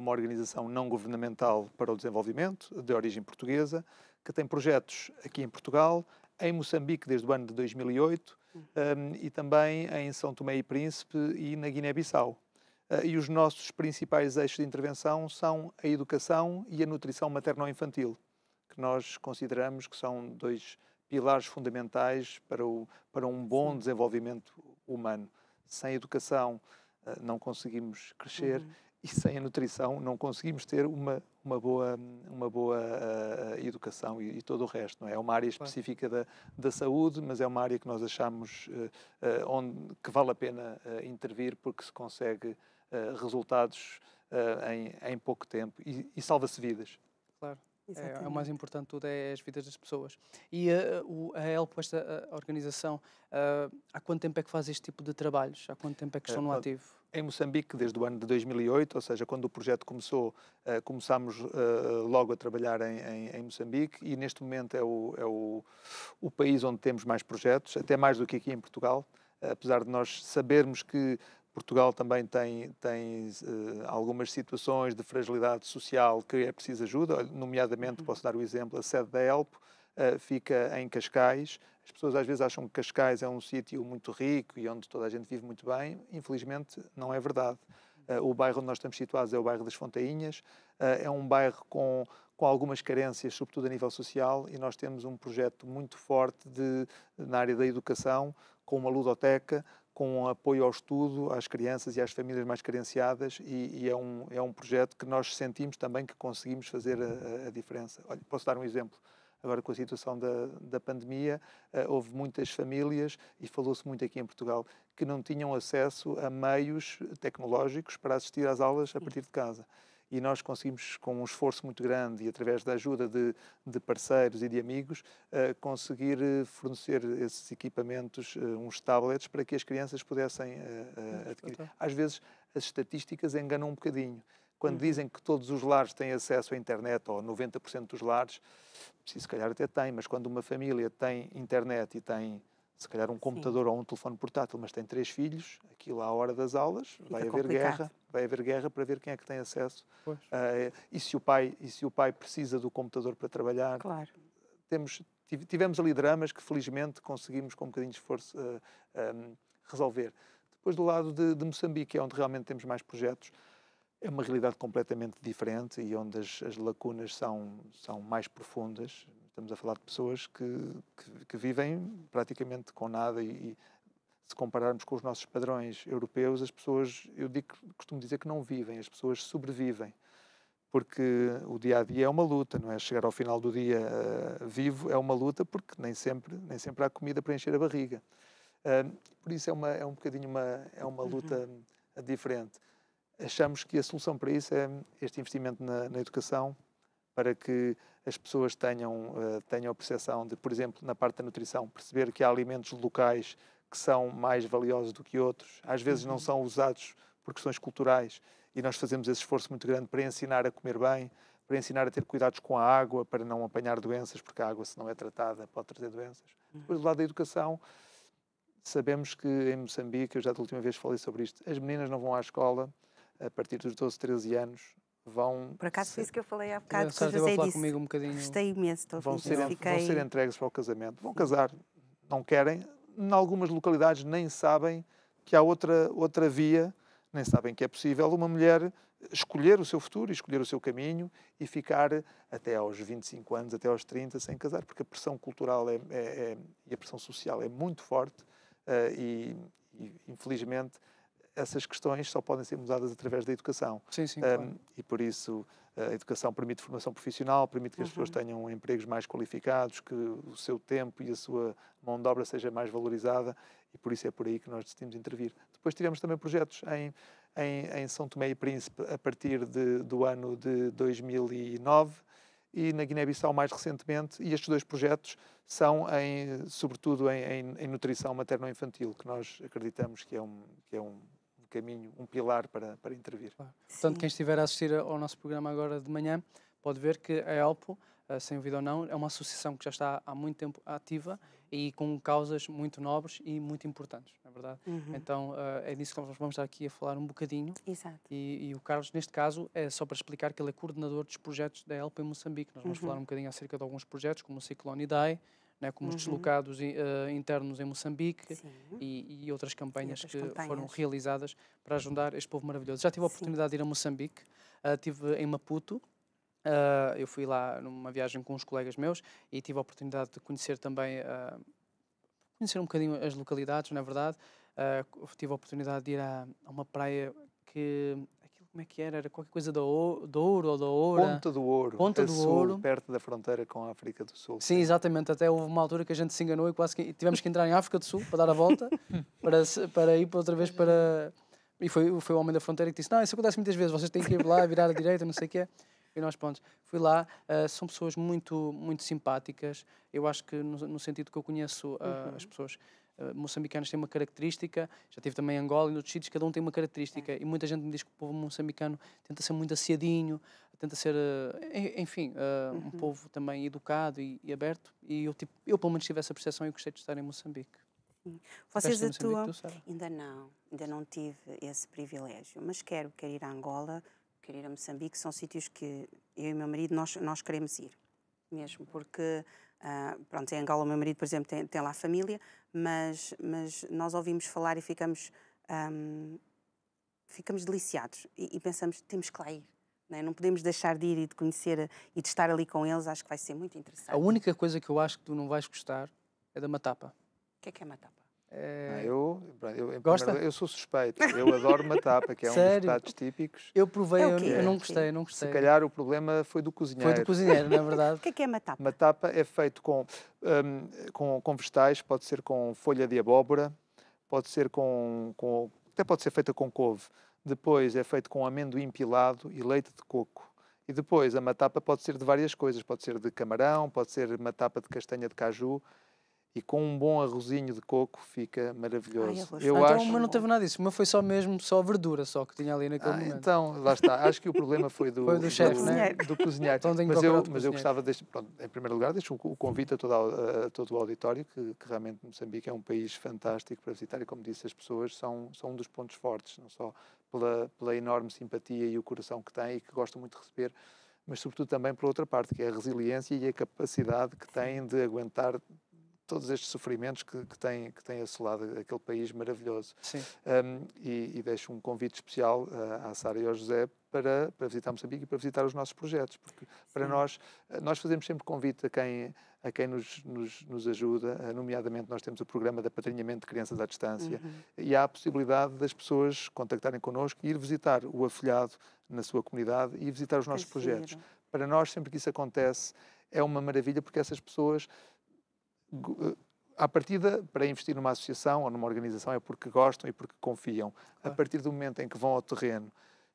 uma organização não governamental para o desenvolvimento, de origem portuguesa, que tem projetos aqui em Portugal, em Moçambique desde o ano de 2008 um, e também em São Tomé e Príncipe e na Guiné-Bissau. Uh, e os nossos principais eixos de intervenção são a educação e a nutrição materno-infantil, que nós consideramos que são dois pilares fundamentais para, o, para um bom desenvolvimento humano. Sem educação uh, não conseguimos crescer uhum e sem a nutrição não conseguimos ter uma, uma boa, uma boa uh, educação e, e, todo o resto. Não é? é uma área específica da, da saúde, mas é uma área que nós achamos uh, uh, onde, que vale a pena intervir porque se consegue resultados em, em pouco tempo e, e salva-se vidas. Claro. É, é, o mais importante tudo é as vidas das pessoas. E uh, o, a ELPO, esta organização, uh, há quanto tempo é que faz este tipo de trabalhos? Há quanto tempo é que estão no ativo? em Moçambique desde o ano de 2008, ou seja, quando o projeto começou, uh, começámos uh, logo a trabalhar em, em, em, Moçambique e neste momento é, o, é o, o, país onde temos mais projetos, até mais do que aqui em Portugal, apesar de nós sabermos que Portugal também tem, tem uh, algumas situações de fragilidade social que é preciso ajuda, nomeadamente, uhum. posso dar o exemplo, a sede da ELPO, eh, fica em Cascais. As pessoas às vezes acham que Cascais é um sítio muito rico e onde toda a gente vive muito bem. Infelizmente, não é verdade. Eh, o bairro onde nós estamos situados é o bairro das Fontainhas. Eh, é um bairro com, com algumas carências, sobretudo a nível social, e nós temos um projeto muito forte de, na área da educação, com uma ludoteca, com um apoio ao estudo, às crianças e às famílias mais carenciadas e, e, é, um, é um projeto que nós sentimos também que conseguimos fazer a, a diferença. Olha, posso dar um exemplo. Agora, com a situação da, da pandemia, eh, houve muitas famílias, e falou-se muito aqui em Portugal, que não tinham acesso a meios tecnológicos para assistir às aulas a partir de casa e nós conseguimos, com um esforço muito grande e através da ajuda de, de parceiros e de amigos, uh, conseguir eh, fornecer esses equipamentos, uh, uns tablets, para que as crianças pudessem uh, adquirir. Às vezes as estatísticas enganam um bocadinho. Quando uhum. dizem que todos os lares têm acesso à internet, ou 90% dos lares, se calhar até tem, mas quando uma família tem internet e tem se calhar um computador Sim. ou um telefone portátil, mas tem três filhos, aquilo à hora das aulas Fica vai haver complicado. guerra, vai haver guerra para ver quem é que tem acesso. Uh, e se o pai e se o pai precisa do computador para trabalhar. Claro. Temos tivemos ali dramas que felizmente conseguimos com um bocadinho de esforço uh, eh, um, ehm, resolver. Depois do lado de, de Moçambique é onde realmente temos mais projetos é uma realidade completamente diferente e onde as, as lacunas são, são mais profundas. Estamos a falar de pessoas que, que, que vivem praticamente com nada e, e, se compararmos com os nossos padrões europeus, as pessoas, eu digo, costumo dizer que não vivem, as pessoas sobrevivem. Porque o dia a dia é uma luta, não é? Chegar ao final do dia uh, vivo é uma luta porque nem sempre, nem sempre há comida para encher a barriga. Uh, por isso é, uma, é um bocadinho uma, é uma uhum. luta uhum. diferente achamos que a solução para isso é este investimento na, na educação, para que as pessoas tenham, uh, tenham a percepção de, por exemplo, na parte da nutrição, perceber que há alimentos locais que são mais valiosos do que outros, às vezes não uhum. são usados por questões culturais e nós fazemos esse esforço muito grande para ensinar a comer bem, para ensinar a ter cuidados com a água, para não apanhar doenças, porque a água, se não é tratada, pode trazer doenças. Uhum. Depois, do lado da educação, sabemos que em Moçambique, eu já da última vez falei sobre isto, as meninas não vão à escola a partir dos 12, 13 anos, vão. Por acaso foi isso que eu falei há é, bocado, que disse. Comigo um bocadinho. Gostei imenso, vão, ser, fiquei... vão ser entregues para o casamento. Vão casar, não querem. Em algumas localidades nem sabem que há outra, outra via, nem sabem que é possível uma mulher escolher o seu futuro, escolher o seu caminho e ficar até aos 25 anos, até aos 30, sem casar, porque a pressão cultural é, é, é e a pressão social é muito forte uh, e, e, infelizmente, essas questões só podem ser mudadas através da educação. Sim, sim, claro. um, e por isso a educação permite formação profissional, permite que as uhum. pessoas tenham empregos mais qualificados, que o seu tempo e a sua mão de obra seja mais valorizada e por isso é por aí que nós decidimos intervir. Depois tivemos também projetos em, em, em São Tomé e Príncipe a partir de, do ano de 2009 e na Guiné-Bissau mais recentemente, e estes dois projetos são em, sobretudo em, em, em nutrição materno-infantil, que nós acreditamos que é um, que é um caminho, um pilar para, para intervir. Claro. Portanto, quem estiver a assistir ao nosso programa agora de manhã pode ver que a ELPO, eh, sem ouvir ou não, é uma associação que já está há muito tempo ativa e com causas muito nobres e muito importantes, na é verdade. Uhum. Então eh, é disso que nós vamos estar aqui a falar um bocadinho. Exato. E, e, o Carlos, neste caso, é só para explicar que ele é coordenador dos projetos da ELPO em Moçambique. Nós vamos uhum. falar um bocadinho acerca de alguns projetos, como o Ciclone Day né, como uhum. os deslocados uh, internos em Moçambique e, e, outras campanhas outras que campanhas. foram realizadas para ajudar este povo maravilhoso. Já tive a oportunidade de ir a Moçambique, uh, eh, estive em Maputo, Uh, eu fui lá numa viagem com uns colegas meus e tive a oportunidade de conhecer também, uh, conhecer um bocadinho as localidades, na é verdade. Uh, tive a oportunidade de ir a, a, uma praia que como é que era? Era qualquer coisa do, ouro, do ouro ou da ouro? Ponta do Ouro. Ponta do sul, Ouro. Perto da fronteira com a África do Sul. Sim, exatamente. Até houve uma altura que a gente se enganou e quase que tivemos que entrar em África do Sul para dar a volta, para, para ir outra vez para. E foi, foi o homem da fronteira que disse: Não, isso acontece muitas vezes, vocês têm que ir lá, virar à direita, não sei o que é. E nós, pronto, fui lá. Uh, são pessoas muito, muito simpáticas. Eu acho que, no, no sentido que eu conheço uh, uhum. as pessoas, eh, moçambicanos têm uma característica, já tive também em Angola e outros sítios, cada um tem uma característica. É. E muita gente me diz que o povo moçambicano tenta ser muito assiadinho, tenta ser, eh, enfim, uh, uhum. um povo também educado e, e, aberto. E eu, tipo, eu, pelo menos, tive essa percepção e gostei de estar em Moçambique. Sim. Vocês atuam? Ainda não, ainda não tive esse privilégio, mas quero, quero ir a Angola, quero ir a Moçambique, são sítios que eu e meu marido nós, nós queremos ir, mesmo, porque Uh, pronto, em Angola o meu marido, por exemplo, tem, tem lá família, mas, mas nós ouvimos falar e ficamos, um, ficamos deliciados e, e, pensamos, temos que lá ir. Não, né? não podemos deixar de ir e de conhecer e de estar ali com eles, acho que vai ser muito interessante. A única coisa que eu acho que tu não vais gostar é da matapa. O que é que é matapa? É... eu, eu, Gosta? eu sou suspeito. Eu adoro uma tapa, que é Sério? um dos pratos típicos. Eu provei, é eu, não é gostei, não gostei. Se calhar o problema foi do cozinheiro. Foi do cozinheiro, na é verdade. O que é que é matapa? Matapa é feito com, um, com, com vegetais, pode ser com folha de abóbora, pode ser com, com... até pode ser feita com couve. Depois é feito com amendoim pilado e leite de coco. E depois a matapa pode ser de várias coisas, pode ser de camarão, pode ser matapa de castanha de caju e com um bom arrozinho de coco fica maravilhoso. Ai, eu, ah, eu então acho... Então, mas não teve nada disso, mas foi só mesmo só verdura só que tinha ali naquele ah, momento. Então, lá está. Acho que o problema foi do, foi do, do chefe, né? do cozinheiro. Então, mas eu, mas eu gostava deste, pronto, em primeiro lugar, deixo o convite a, a todo o auditório que, que, realmente Moçambique é um país fantástico para visitar e como disse, as pessoas são são um dos pontos fortes, não só pela, pela enorme simpatia e o coração que têm e que gostam muito de receber mas sobretudo também pela outra parte, que é a resiliência e a capacidade que têm de aguentar todos estes sofrimentos que, que, tem, que tem assolado aquele país maravilhoso. Sim. Um, e, e, deixo um convite especial ah, à Sara e ao José para, para visitar Moçambique e para visitar os nossos projetos, porque para nós, ah, nós fazemos sempre convite a quem, a quem nos, nos, nos, ajuda, ah, nomeadamente nós temos o programa de apadrinhamento de crianças à distância uhum. e há a possibilidade das pessoas contactarem connosco e ir visitar o afilhado na sua comunidade e visitar os nossos Preciso. projetos. Para nós, sempre que isso acontece, é uma maravilha porque essas pessoas eh, partir da para investir numa associação ou numa organização é porque gostam e porque confiam. Claro. A partir do momento em que vão ao terreno,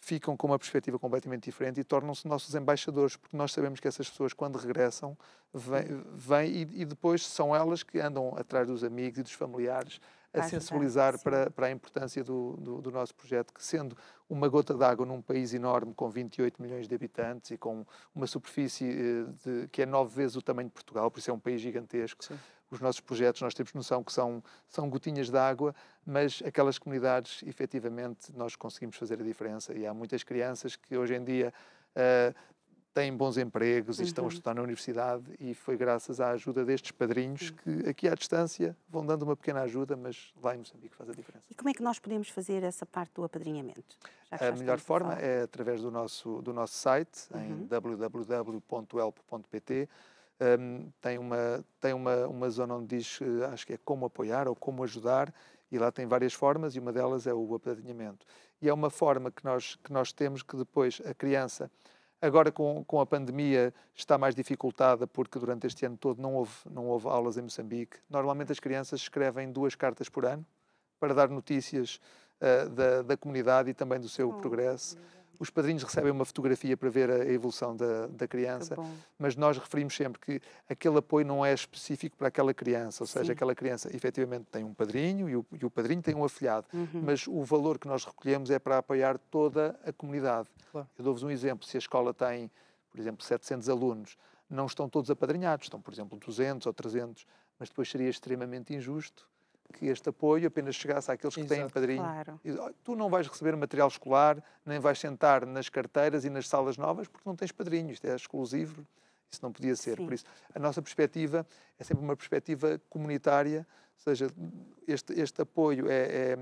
ficam com uma perspectiva completamente diferente e tornam-se nossos embaixadores, porque nós sabemos que essas pessoas, quando regressam, vêm, uhum. vêm e, e, depois são elas que andam atrás dos amigos e dos familiares a sensibilizar para, para a importância do, do, do nosso projeto, que sendo uma gota d'água num país enorme com 28 milhões de habitantes e com uma superfície eh, de, que é nove vezes o tamanho de Portugal, por isso é um país gigantesco. Sim. Os nossos projetos, nós temos noção que são, são gotinhas de água, mas aquelas comunidades, efetivamente, nós conseguimos fazer a diferença. E há muitas crianças que hoje em dia Uh, têm bons empregos e estão a uhum. estudar na universidade e foi graças à ajuda destes padrinhos que aqui à distância vão dando uma pequena ajuda, mas lá em Moçambique faz a diferença. E como é que nós podemos fazer essa parte do apadrinhamento? A melhor forma é através do nosso, do nosso site, uhum. em www.elp.pt. Um, tem uma, tem uma, uma zona onde diz, eh, acho que é como apoiar ou como ajudar, e lá tem várias formas e uma delas é o apadrinhamento. E é uma forma que nós, que nós temos que depois a criança Agora, com, com a pandemia, está mais dificultada porque durante este ano todo não houve, não houve aulas em Moçambique. Normalmente as crianças escrevem duas cartas por ano para dar notícias uh, da, da comunidade e também do seu oh, progresso. Os padrinhos recebem uma fotografia para ver a evolução da, da criança, mas nós referimos sempre que aquele apoio não é específico para aquela criança, ou seja, Sim. aquela criança efetivamente tem um padrinho e o, e o padrinho tem um afilhado, uhum. mas o valor que nós recolhemos é para apoiar toda a comunidade. Claro. Eu dou-vos um exemplo: se a escola tem, por exemplo, 700 alunos, não estão todos apadrinhados, estão, por exemplo, 200 ou 300, mas depois seria extremamente injusto que este apoio apenas chegasse àqueles que Exato. têm padrinho. Claro. Tu não vais receber material escolar, nem vais sentar nas carteiras e nas salas novas porque não tens padrinho, isto é exclusivo, isso não podia ser. Sim. Por isso, a nossa perspectiva é sempre uma perspectiva comunitária, ou seja, este, este apoio é,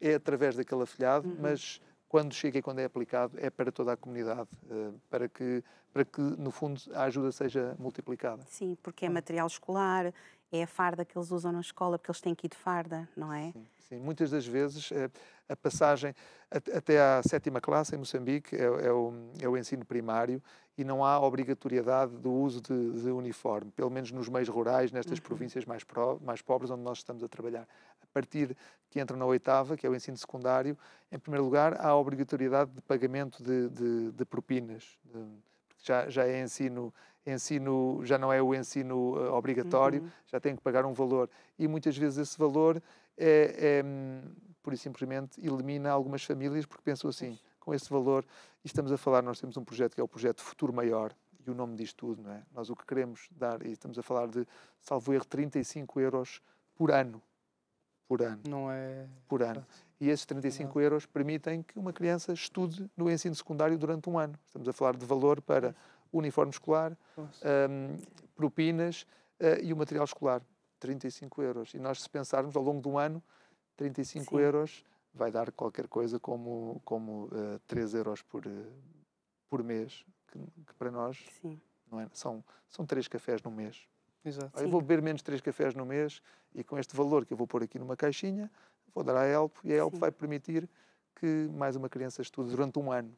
é, é através daquele afilhado, uhum. mas quando chega e quando é aplicado é para toda a comunidade, eh, para que, para que no fundo a ajuda seja multiplicada. Sim, porque é material escolar, é a farda que eles usam na escola, porque eles têm que ir de farda, não é? Sim, sim. muitas das vezes eh, a passagem até à sétima classe em Moçambique é, é, o, é, o, ensino primário e não há obrigatoriedade do uso de, de uniforme, pelo menos nos meios rurais, nestas uhum. províncias mais, pro, mais pobres onde nós estamos a trabalhar. A partir que entram na oitava, que é o ensino secundário, em primeiro lugar há obrigatoriedade de pagamento de, de, de propinas, já, já é ensino ensino já não é o ensino eh, obrigatório, uhum. já tem que pagar um valor. E muitas vezes esse valor é, é, hum, por e simplesmente elimina algumas famílias porque pensam assim, com esse valor, e estamos a falar, nós temos um projeto que é o projeto Futuro Maior, e o nome diz tudo, não é? Nós o que queremos dar, e estamos a falar de, salvo erro, 35 euros por ano. Por ano. Não é... Por ano. E esses 35 não. É. euros permitem que uma criança estude no ensino secundário durante um ano. Estamos a falar de valor para uniforme escolar, um, propinas uh, e o material escolar, 35 euros. E nós, se pensarmos ao longo de um ano, 35 Sim. euros vai dar qualquer coisa como, como uh, eh, 3 euros por, uh, por mês, que, que para nós é, são, são 3 cafés no mês. Exato. Eu vou beber menos 3 cafés no mês e com este valor que eu vou pôr aqui numa caixinha, vou dar à ELP e a ELP Sim. vai permitir que mais uma criança estude durante um ano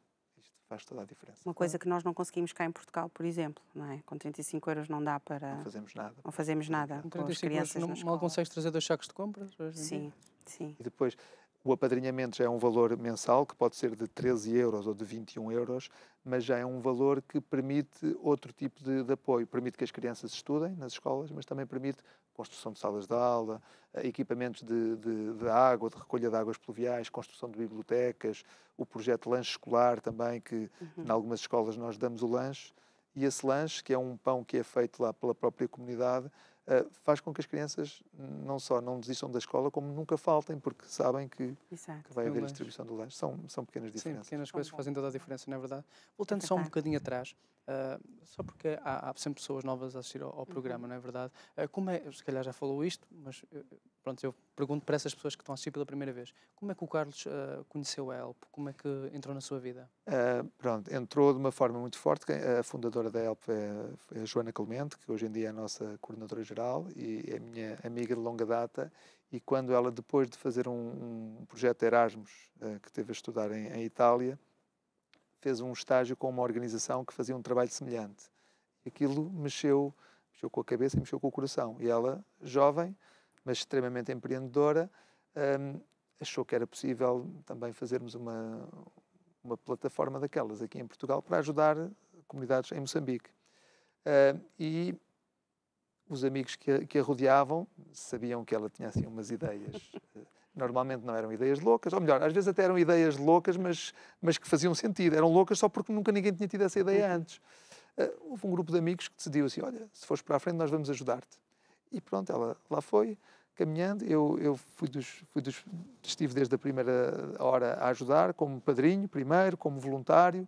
faz toda a diferença. Uma coisa que nós não conseguimos cá em Portugal, por exemplo, não é? Com 35 euros não dá para... Não fazemos nada. Não fazemos nada com as crianças não, Mal consegues trazer dois sacos de compras? Sim, sim. E depois, o apadrinhamento já é um valor mensal, que pode ser de 13 euros ou de 21 euros, mas já é um valor que permite outro tipo de, de apoio. Permite que as crianças estudem nas escolas, mas também permite construção de salas de aula, eh, equipamentos de, de, de, água, de recolha de águas pluviais, construção de bibliotecas, o projeto lanche escolar também, que uhum. em algumas escolas nós damos o lanche. E esse lanche, que é um pão que é feito lá pela própria comunidade, eh, faz com que as crianças não só não desistam da escola, como nunca faltem, porque sabem que, que vai haver a distribuição do lanche. São, são pequenas diferenças. Sim, pequenas coisas que fazem toda a diferença, não é verdade? Voltando só um bocadinho atrás, uh, só porque há, há sempre pessoas novas a assistir ao, ao uhum. programa, não é verdade? Uh, como é, se calhar já falou isto, mas pronto, eu pergunto para essas pessoas que estão a assistir pela primeira vez, como é que o Carlos uh, conheceu a Elp? Como é que entrou na sua vida? Uh, pronto, entrou de uma forma muito forte. A fundadora da Elp é, é, a Joana Clemente, que hoje em dia é a nossa coordenadora geral e é minha amiga de longa data. E quando ela, depois de fazer um, um projeto Erasmus, uh, que teve a estudar em, em Itália, fez um estágio com uma organização que fazia um trabalho semelhante. Aquilo mexeu, mexeu com a cabeça e mexeu com o coração. E ela, jovem, mas extremamente empreendedora, um, achou que era possível também fazermos uma, uma plataforma daquelas aqui em Portugal para ajudar comunidades em Moçambique. Uh, e os amigos que a, que a, rodeavam sabiam que ela tinha assim umas ideias. Eh, normalmente não eram ideias loucas, ou melhor, às vezes até eram ideias loucas, mas, mas que faziam sentido. Eram loucas só porque nunca ninguém tinha tido essa ideia uhum. antes. Uh, houve um grupo de amigos que decidiu assim: olha, se fores para a frente, nós vamos ajudar-te. E pronto, ela lá foi, caminhando. Eu, eu fui dos, fui dos, estive desde a primeira hora a ajudar, como padrinho, primeiro, como voluntário.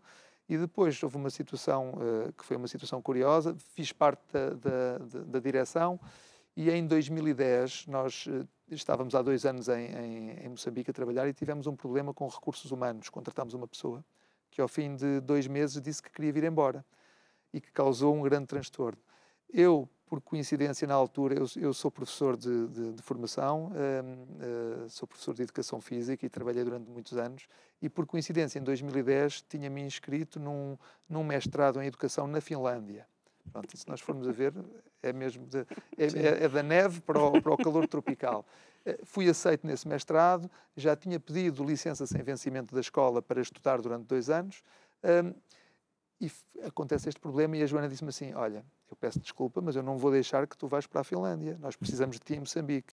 E depois houve uma situação uh, que foi uma situação curiosa. Fiz parte da, da, da direção e em 2010 nós uh, estávamos há dois anos em, em, em, Moçambique a trabalhar e tivemos um problema com recursos humanos. Contratámos uma pessoa que ao fim de dois meses disse que queria vir embora e que causou um grande transtorno. Eu por coincidência, na altura, eu, eu sou professor de, de, de formação, uh, sou professor de educação física e trabalhei durante muitos anos. E por coincidência, em 2010, tinha-me inscrito num, num mestrado em educação na Finlândia. Pronto, se nós formos a ver, é mesmo de, é, é, é, da neve para o, para o calor tropical. Eh, fui aceito nesse mestrado, já tinha pedido licença sem vencimento da escola para estudar durante dois anos. Hum, e acontece este problema e a Joana disse-me assim, olha, eu peço desculpa, mas eu não vou deixar que tu vais para a Finlândia, nós precisamos de ti em Moçambique.